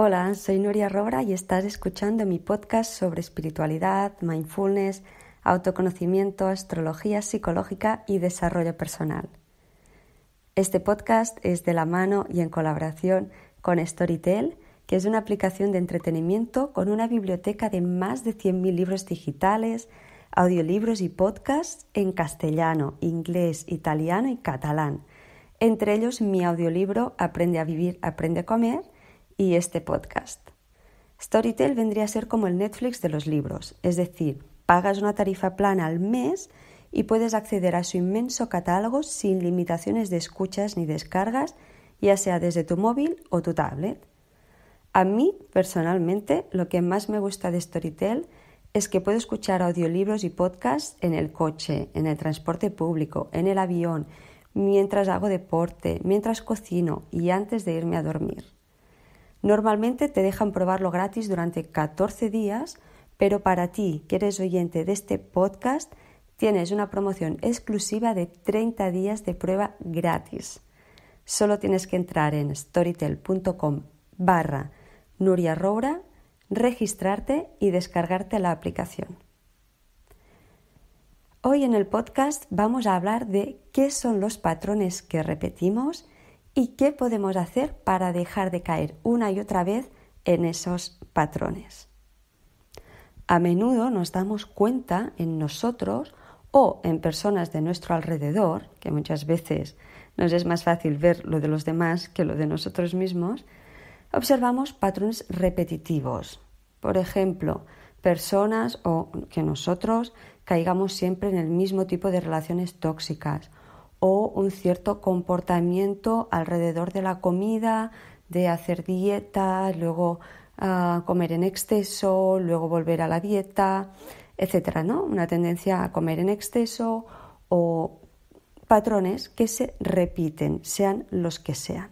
Hola, soy Nuria Robra y estás escuchando mi podcast sobre espiritualidad, mindfulness, autoconocimiento, astrología psicológica y desarrollo personal. Este podcast es de la mano y en colaboración con Storytel, que es una aplicación de entretenimiento con una biblioteca de más de 100.000 libros digitales, audiolibros y podcasts en castellano, inglés, italiano y catalán. Entre ellos mi audiolibro Aprende a vivir, aprende a comer, y este podcast. Storytel vendría a ser como el Netflix de los libros, es decir, pagas una tarifa plana al mes y puedes acceder a su inmenso catálogo sin limitaciones de escuchas ni descargas, ya sea desde tu móvil o tu tablet. A mí, personalmente, lo que más me gusta de Storytel es que puedo escuchar audiolibros y podcasts en el coche, en el transporte público, en el avión, mientras hago deporte, mientras cocino y antes de irme a dormir. Normalmente te dejan probarlo gratis durante 14 días, pero para ti, que eres oyente de este podcast, tienes una promoción exclusiva de 30 días de prueba gratis. Solo tienes que entrar en storytel.com barra Nuria registrarte y descargarte la aplicación. Hoy en el podcast vamos a hablar de qué son los patrones que repetimos y qué podemos hacer para dejar de caer una y otra vez en esos patrones. A menudo nos damos cuenta en nosotros o en personas de nuestro alrededor, que muchas veces nos es más fácil ver lo de los demás que lo de nosotros mismos, observamos patrones repetitivos. Por ejemplo, personas o que nosotros caigamos siempre en el mismo tipo de relaciones tóxicas o un cierto comportamiento alrededor de la comida, de hacer dieta, luego ah, comer en exceso, luego volver a la dieta, etcétera, ¿no? Una tendencia a comer en exceso o patrones que se repiten, sean los que sean.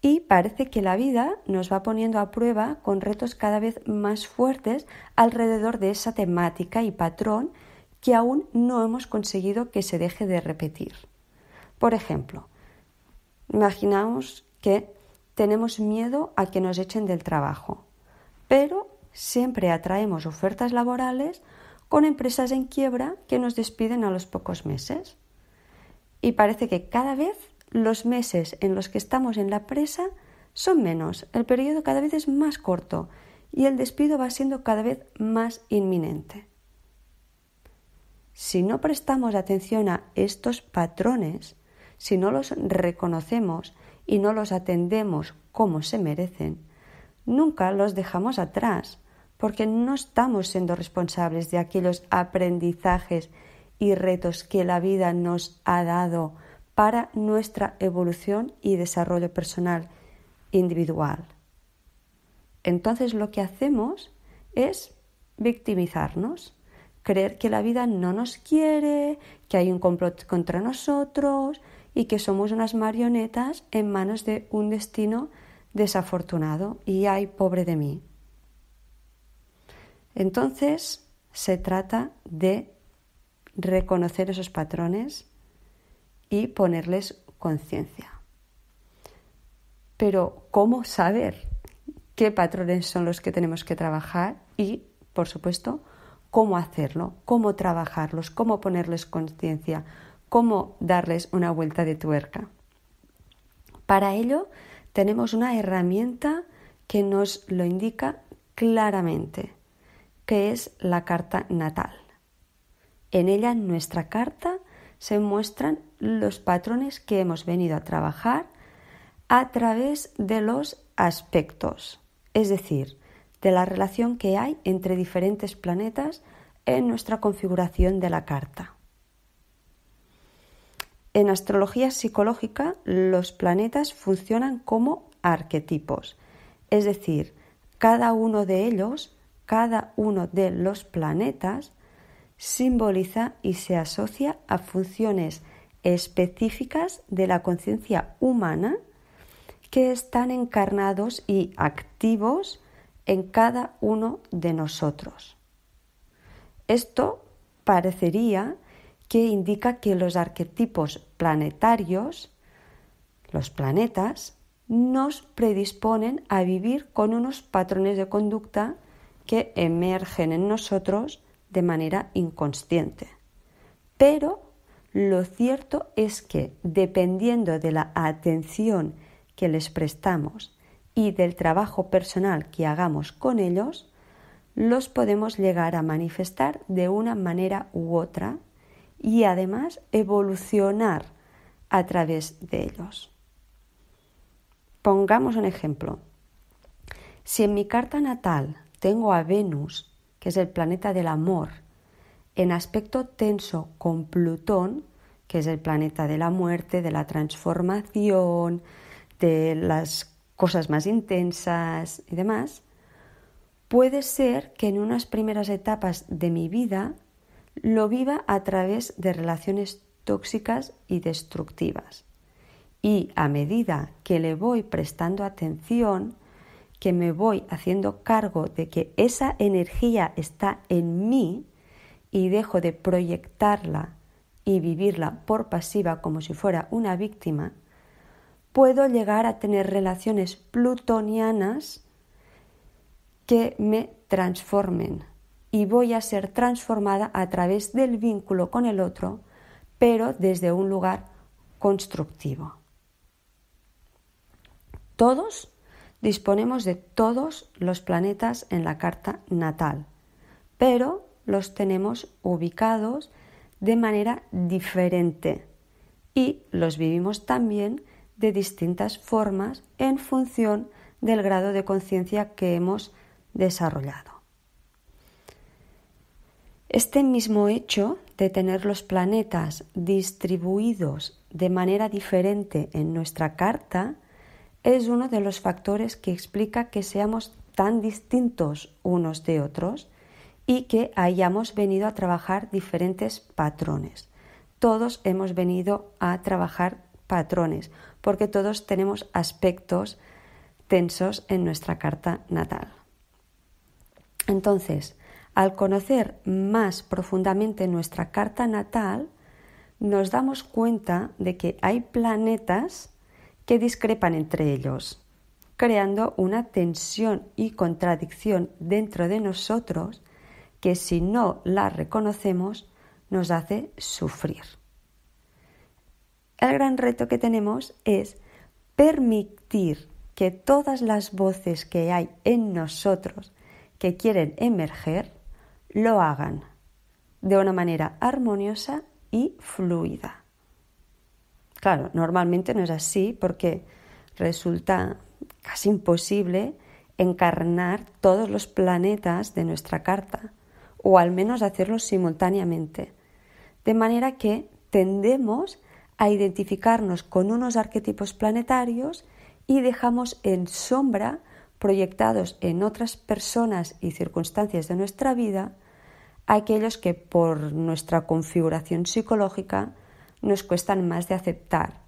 Y parece que la vida nos va poniendo a prueba con retos cada vez más fuertes alrededor de esa temática y patrón que aún no hemos conseguido que se deje de repetir. Por ejemplo, imaginamos que tenemos miedo a que nos echen del trabajo, pero siempre atraemos ofertas laborales con empresas en quiebra que nos despiden a los pocos meses. Y parece que cada vez los meses en los que estamos en la presa son menos, el periodo cada vez es más corto y el despido va siendo cada vez más inminente. Si no prestamos atención a estos patrones, si no los reconocemos y no los atendemos como se merecen, nunca los dejamos atrás, porque no estamos siendo responsables de aquellos aprendizajes y retos que la vida nos ha dado para nuestra evolución y desarrollo personal individual. Entonces lo que hacemos es victimizarnos creer que la vida no nos quiere, que hay un complot contra nosotros y que somos unas marionetas en manos de un destino desafortunado y ay, pobre de mí. Entonces, se trata de reconocer esos patrones y ponerles conciencia. Pero, ¿cómo saber qué patrones son los que tenemos que trabajar? Y, por supuesto, cómo hacerlo, cómo trabajarlos, cómo ponerles conciencia, cómo darles una vuelta de tuerca. Para ello tenemos una herramienta que nos lo indica claramente, que es la carta natal. En ella, en nuestra carta, se muestran los patrones que hemos venido a trabajar a través de los aspectos, es decir, de la relación que hay entre diferentes planetas en nuestra configuración de la carta. En astrología psicológica, los planetas funcionan como arquetipos, es decir, cada uno de ellos, cada uno de los planetas, simboliza y se asocia a funciones específicas de la conciencia humana que están encarnados y activos en cada uno de nosotros. Esto parecería que indica que los arquetipos planetarios, los planetas, nos predisponen a vivir con unos patrones de conducta que emergen en nosotros de manera inconsciente. Pero lo cierto es que, dependiendo de la atención que les prestamos y del trabajo personal que hagamos con ellos, los podemos llegar a manifestar de una manera u otra y además evolucionar a través de ellos. Pongamos un ejemplo. Si en mi carta natal tengo a Venus, que es el planeta del amor, en aspecto tenso con Plutón, que es el planeta de la muerte, de la transformación, de las cosas más intensas y demás, puede ser que en unas primeras etapas de mi vida lo viva a través de relaciones tóxicas y destructivas. Y a medida que le voy prestando atención, que me voy haciendo cargo de que esa energía está en mí y dejo de proyectarla y vivirla por pasiva como si fuera una víctima, puedo llegar a tener relaciones plutonianas que me transformen y voy a ser transformada a través del vínculo con el otro, pero desde un lugar constructivo. Todos disponemos de todos los planetas en la carta natal, pero los tenemos ubicados de manera diferente y los vivimos también de distintas formas en función del grado de conciencia que hemos desarrollado. Este mismo hecho de tener los planetas distribuidos de manera diferente en nuestra carta es uno de los factores que explica que seamos tan distintos unos de otros y que hayamos venido a trabajar diferentes patrones. Todos hemos venido a trabajar patrones, porque todos tenemos aspectos tensos en nuestra carta natal. Entonces, al conocer más profundamente nuestra carta natal, nos damos cuenta de que hay planetas que discrepan entre ellos, creando una tensión y contradicción dentro de nosotros que si no la reconocemos nos hace sufrir. El gran reto que tenemos es permitir que todas las voces que hay en nosotros que quieren emerger lo hagan de una manera armoniosa y fluida. Claro, normalmente no es así porque resulta casi imposible encarnar todos los planetas de nuestra carta, o al menos hacerlos simultáneamente. De manera que tendemos a identificarnos con unos arquetipos planetarios y dejamos en sombra, proyectados en otras personas y circunstancias de nuestra vida, aquellos que por nuestra configuración psicológica nos cuestan más de aceptar,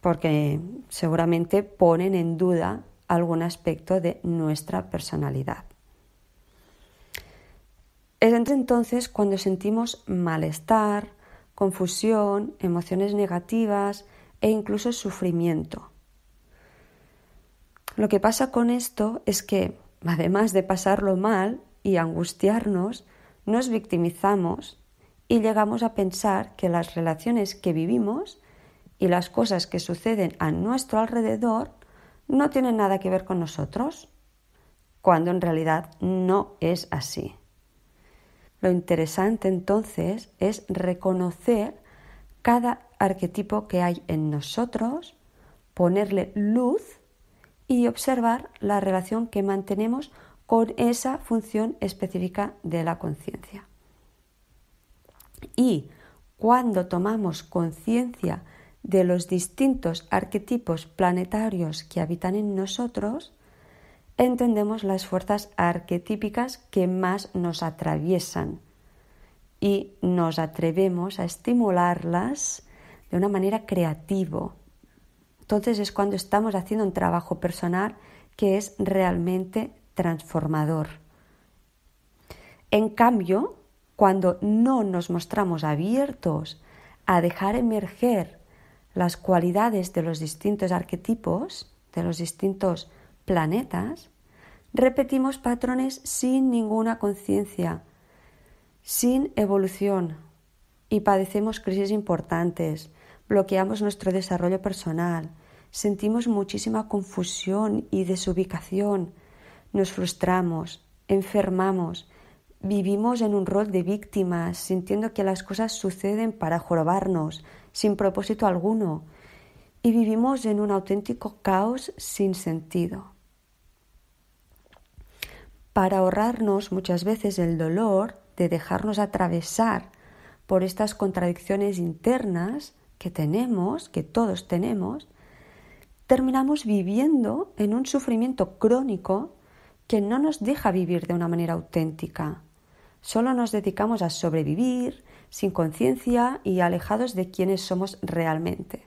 porque seguramente ponen en duda algún aspecto de nuestra personalidad. Es entonces cuando sentimos malestar, confusión, emociones negativas e incluso sufrimiento. Lo que pasa con esto es que, además de pasarlo mal y angustiarnos, nos victimizamos y llegamos a pensar que las relaciones que vivimos y las cosas que suceden a nuestro alrededor no tienen nada que ver con nosotros, cuando en realidad no es así. Lo interesante entonces es reconocer cada arquetipo que hay en nosotros, ponerle luz y observar la relación que mantenemos con esa función específica de la conciencia. Y cuando tomamos conciencia de los distintos arquetipos planetarios que habitan en nosotros, entendemos las fuerzas arquetípicas que más nos atraviesan y nos atrevemos a estimularlas de una manera creativa. Entonces es cuando estamos haciendo un trabajo personal que es realmente transformador. En cambio, cuando no nos mostramos abiertos a dejar emerger las cualidades de los distintos arquetipos, de los distintos planetas, repetimos patrones sin ninguna conciencia, sin evolución, y padecemos crisis importantes, bloqueamos nuestro desarrollo personal, sentimos muchísima confusión y desubicación, nos frustramos, enfermamos, vivimos en un rol de víctimas, sintiendo que las cosas suceden para jorobarnos, sin propósito alguno, y vivimos en un auténtico caos sin sentido para ahorrarnos muchas veces el dolor de dejarnos atravesar por estas contradicciones internas que tenemos, que todos tenemos, terminamos viviendo en un sufrimiento crónico que no nos deja vivir de una manera auténtica. Solo nos dedicamos a sobrevivir sin conciencia y alejados de quienes somos realmente.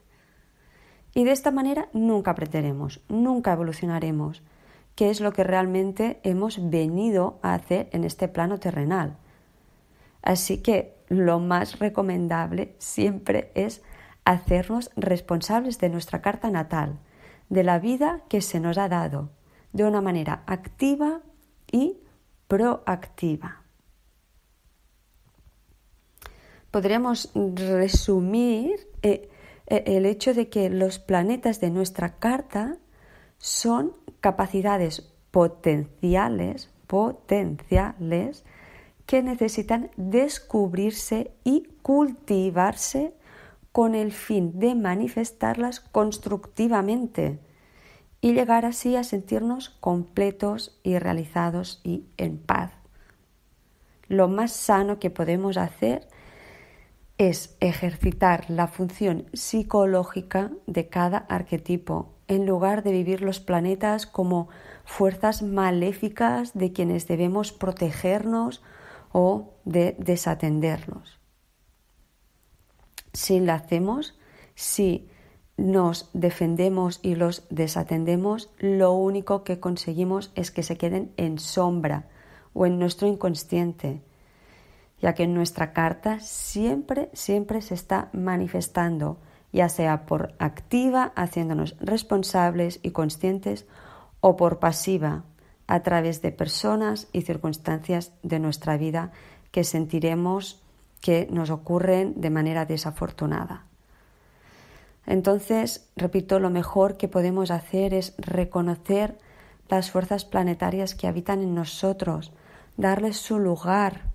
Y de esta manera nunca aprenderemos, nunca evolucionaremos, qué es lo que realmente hemos venido a hacer en este plano terrenal. Así que lo más recomendable siempre es hacernos responsables de nuestra carta natal, de la vida que se nos ha dado, de una manera activa y proactiva. Podríamos resumir eh, eh, el hecho de que los planetas de nuestra carta son capacidades potenciales, potenciales, que necesitan descubrirse y cultivarse con el fin de manifestarlas constructivamente y llegar así a sentirnos completos y realizados y en paz. Lo más sano que podemos hacer es ejercitar la función psicológica de cada arquetipo en lugar de vivir los planetas como fuerzas maléficas de quienes debemos protegernos o de desatendernos. Si la hacemos, si nos defendemos y los desatendemos, lo único que conseguimos es que se queden en sombra o en nuestro inconsciente, ya que en nuestra carta siempre, siempre se está manifestando ya sea por activa, haciéndonos responsables y conscientes, o por pasiva, a través de personas y circunstancias de nuestra vida que sentiremos que nos ocurren de manera desafortunada. Entonces, repito, lo mejor que podemos hacer es reconocer las fuerzas planetarias que habitan en nosotros, darles su lugar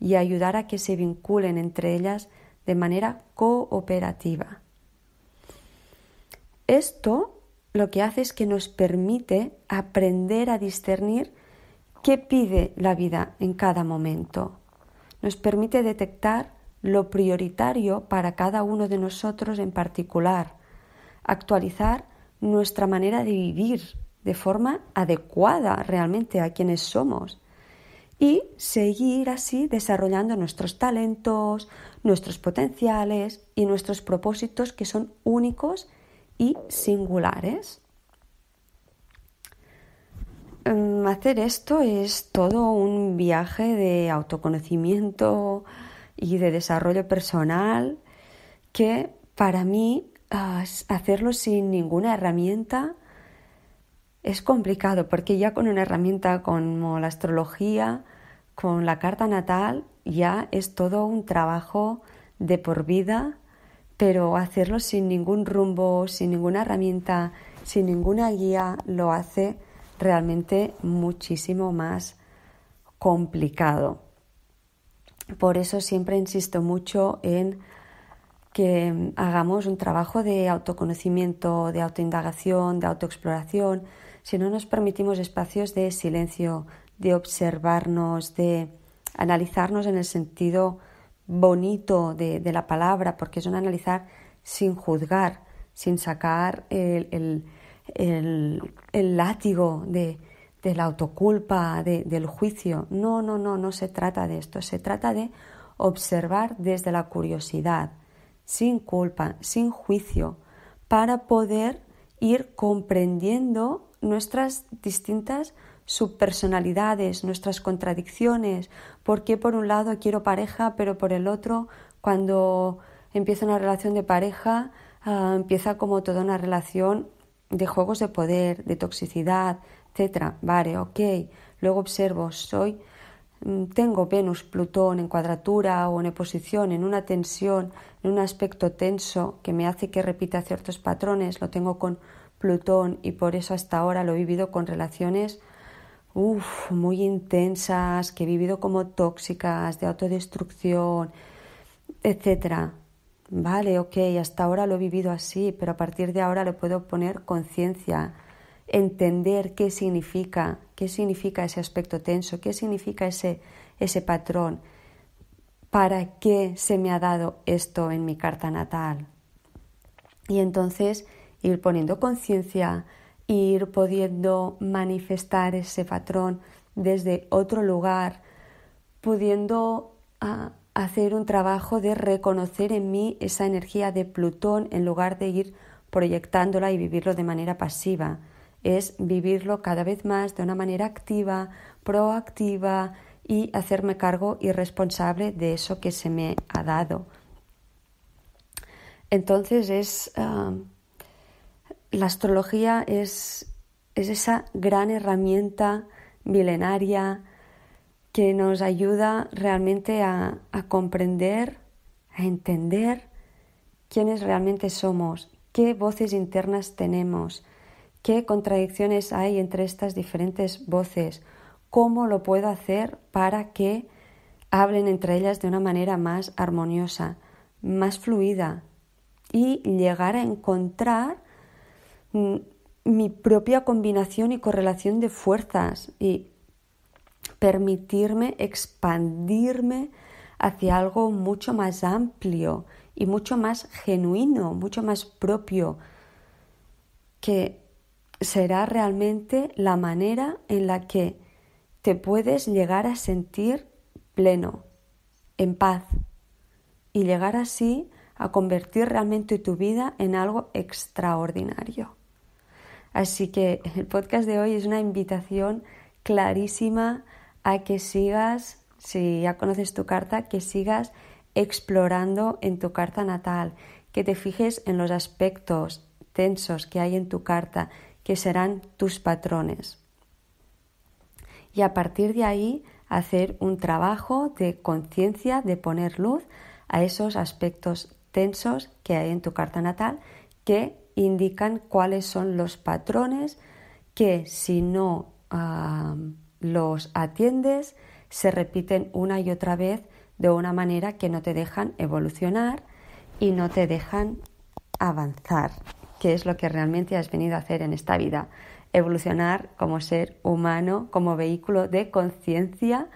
y ayudar a que se vinculen entre ellas de manera cooperativa. Esto lo que hace es que nos permite aprender a discernir qué pide la vida en cada momento. Nos permite detectar lo prioritario para cada uno de nosotros en particular, actualizar nuestra manera de vivir de forma adecuada realmente a quienes somos y seguir así desarrollando nuestros talentos, nuestros potenciales y nuestros propósitos que son únicos y singulares. Mm, hacer esto es todo un viaje de autoconocimiento y de desarrollo personal que para mí ah, hacerlo sin ninguna herramienta es complicado porque ya con una herramienta como la astrología, con la carta natal, ya es todo un trabajo de por vida pero hacerlo sin ningún rumbo, sin ninguna herramienta, sin ninguna guía, lo hace realmente muchísimo más complicado. Por eso siempre insisto mucho en que hagamos un trabajo de autoconocimiento, de autoindagación, de autoexploración, si no nos permitimos espacios de silencio, de observarnos, de analizarnos en el sentido bonito de, la palabra, porque es un analizar sin juzgar, sin sacar el, el, látigo de, la autoculpa, del juicio. No, no, no, no se trata de esto. Se trata de observar desde la curiosidad, sin culpa, sin juicio, para poder ir comprendiendo nuestras distintas subpersonalidades, nuestras contradicciones, porque por un lado quiero pareja, pero por el otro, cuando empieza una relación de pareja, ah, empieza como toda una relación de juegos de poder, de toxicidad, etcétera. Vale, ok. Luego observo, soy mm, tengo Venus, Plutón en cuadratura o en oposición, en una tensión, en un aspecto tenso que me hace que repita ciertos patrones, lo tengo con Plutón y por eso hasta ahora lo he vivido con relaciones uf, muy intensas, que he vivido como tóxicas, de autodestrucción, etc. Vale, ok, hasta ahora lo he vivido así, pero a partir de ahora le puedo poner conciencia, entender qué significa, qué significa ese aspecto tenso, qué significa ese, ese patrón, para qué se me ha dado esto en mi carta natal. Y entonces ir poniendo conciencia, ir pudiendo manifestar ese patrón desde otro lugar, pudiendo ah, hacer un trabajo de reconocer en mí esa energía de Plutón en lugar de ir proyectándola y vivirlo de manera pasiva. Es vivirlo cada vez más de una manera activa, proactiva y hacerme cargo y responsable de eso que se me ha dado. Entonces es ah, la astrología es, esa gran herramienta milenaria que nos ayuda realmente a, a comprender, a entender quiénes realmente somos, qué voces internas tenemos, qué contradicciones hay entre estas diferentes voces, cómo lo puedo hacer para que hablen entre ellas de una manera más armoniosa, más fluida y llegar a encontrar mi propia combinación y correlación de fuerzas y permitirme expandirme hacia algo mucho más amplio y mucho más genuino, mucho más propio, que será realmente la manera en la que te puedes llegar a sentir pleno, en paz, y llegar así a convertir realmente tu vida en algo extraordinario. Así que el podcast de hoy es una invitación clarísima a que sigas, si ya conoces tu carta, que sigas explorando en tu carta natal, que te fijes en los aspectos tensos que hay en tu carta, que serán tus patrones. Y a partir de ahí, hacer un trabajo de conciencia, de poner luz a esos aspectos tensos que hay en tu carta natal, que indican cuáles son los patrones que si no ah, los atiendes se repiten una y otra vez de una manera que no te dejan evolucionar y no te dejan avanzar, que es lo que realmente has venido a hacer en esta vida. Evolucionar como ser humano, como vehículo de conciencia,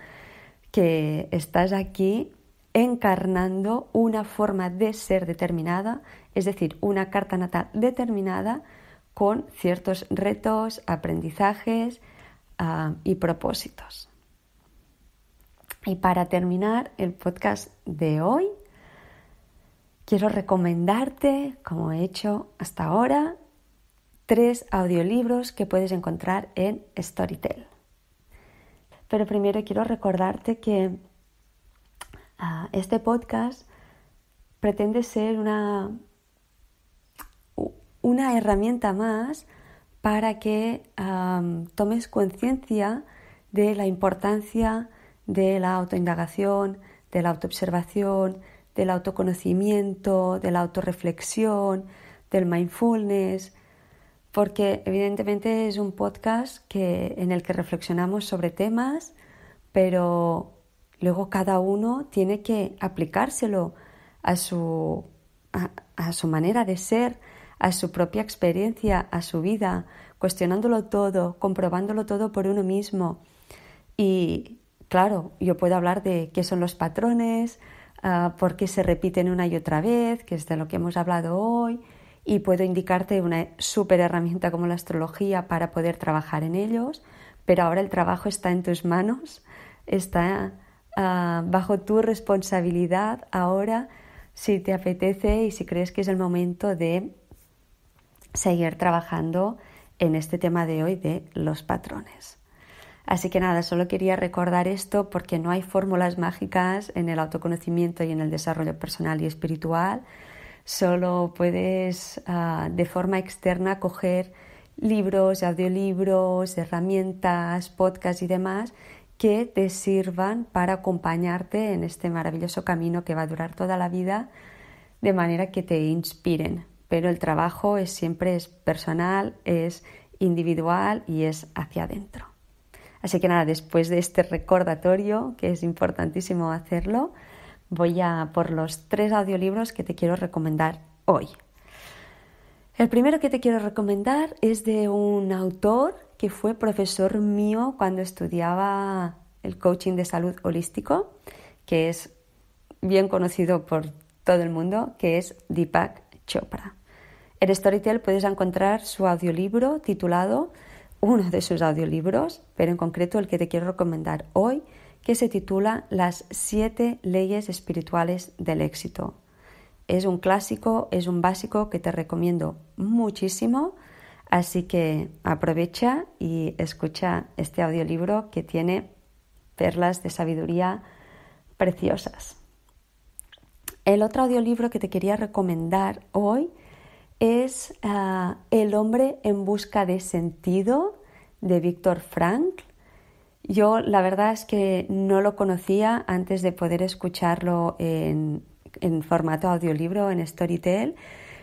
que estás aquí encarnando una forma de ser determinada, es decir, una carta natal determinada con ciertos retos, aprendizajes ah, y propósitos. Y para terminar el podcast de hoy, quiero recomendarte, como he hecho hasta ahora, tres audiolibros que puedes encontrar en Storytel. Pero primero quiero recordarte que este podcast pretende ser una, una herramienta más para que tomes conciencia de la importancia de la autoindagación, de la autoobservación, del autoconocimiento, de la autorreflexión, del mindfulness, porque evidentemente es un podcast que, en el que reflexionamos sobre temas, pero Luego cada uno tiene que aplicárselo a su, a, su manera de ser, a su propia experiencia, a su vida, cuestionándolo todo, comprobándolo todo por uno mismo. Y claro, yo puedo hablar de qué son los patrones, ah, por qué se repiten una y otra vez, que es de lo que hemos hablado hoy, y puedo indicarte una súper herramienta como la astrología para poder trabajar en ellos, pero ahora el trabajo está en tus manos, está Ah, bajo tu responsabilidad ahora si te apetece y si crees que es el momento de seguir trabajando en este tema de hoy de los patrones. Así que nada, solo quería recordar esto porque no hay fórmulas mágicas en el autoconocimiento y en el desarrollo personal y espiritual. Solo puedes ah, de forma externa coger libros, audiolibros, herramientas, podcasts y demás que te sirvan para acompañarte en este maravilloso camino que va a durar toda la vida, de manera que te inspiren. Pero el trabajo es siempre es personal, es individual y es hacia adentro. Así que nada, después de este recordatorio, que es importantísimo hacerlo, voy a por los tres audiolibros que te quiero recomendar hoy. El primero que te quiero recomendar es de un autor que fue profesor mío cuando estudiaba el coaching de salud holístico, que es bien conocido por todo el mundo, que es Deepak Chopra. En Storytel puedes encontrar su audiolibro titulado, uno de sus audiolibros, pero en concreto el que te quiero recomendar hoy, que se titula Las siete leyes espirituales del éxito. Es un clásico, es un básico que te recomiendo muchísimo Así que aprovecha y escucha este audiolibro que tiene perlas de sabiduría preciosas. El otro audiolibro que te quería recomendar hoy es ah, El hombre en busca de sentido de Víctor Frank. Yo la verdad es que no lo conocía antes de poder escucharlo en, en formato audiolibro en Storytel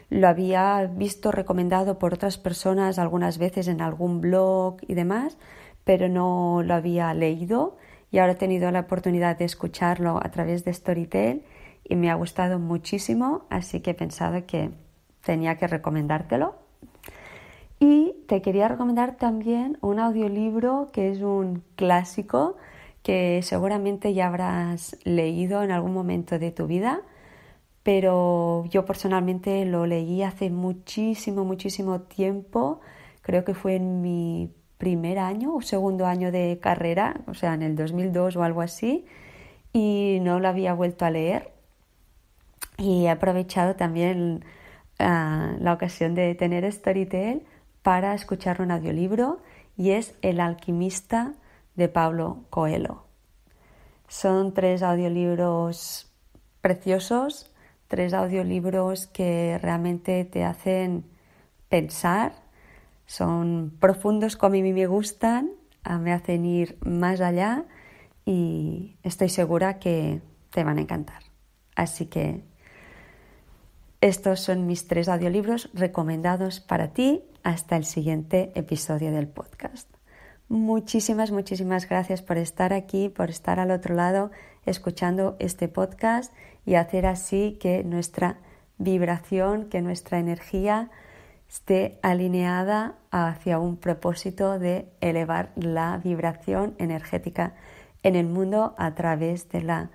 lo había visto recomendado por otras personas algunas veces en algún blog y demás, pero no lo había leído y ahora he tenido la oportunidad de escucharlo a través de Storytel y me ha gustado muchísimo, así que he pensado que tenía que recomendártelo. Y te quería recomendar también un audiolibro que es un clásico que seguramente ya habrás leído en algún momento de tu vida pero yo personalmente lo leí hace muchísimo, muchísimo tiempo, creo que fue en mi primer año o segundo año de carrera, o sea, en el 2002 o algo así, y no lo había vuelto a leer. Y he aprovechado también ah, la ocasión de tener Storytel para escuchar un audiolibro y es El alquimista de Pablo Coelho. Son tres audiolibros preciosos tres audiolibros que realmente te hacen pensar, son profundos como a mí me gustan, me hacen ir más allá y estoy segura que te van a encantar. Así que estos son mis tres audiolibros recomendados para ti hasta el siguiente episodio del podcast. Muchísimas, muchísimas gracias por estar aquí, por estar al otro lado escuchando este podcast y hacer así que nuestra vibración, que nuestra energía esté alineada hacia un propósito de elevar la vibración energética en el mundo a través de la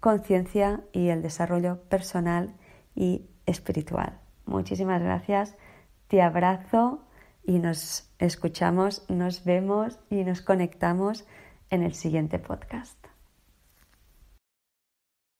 conciencia y el desarrollo personal y espiritual. Muchísimas gracias, te abrazo y nos escuchamos, nos vemos y nos conectamos en el siguiente podcast.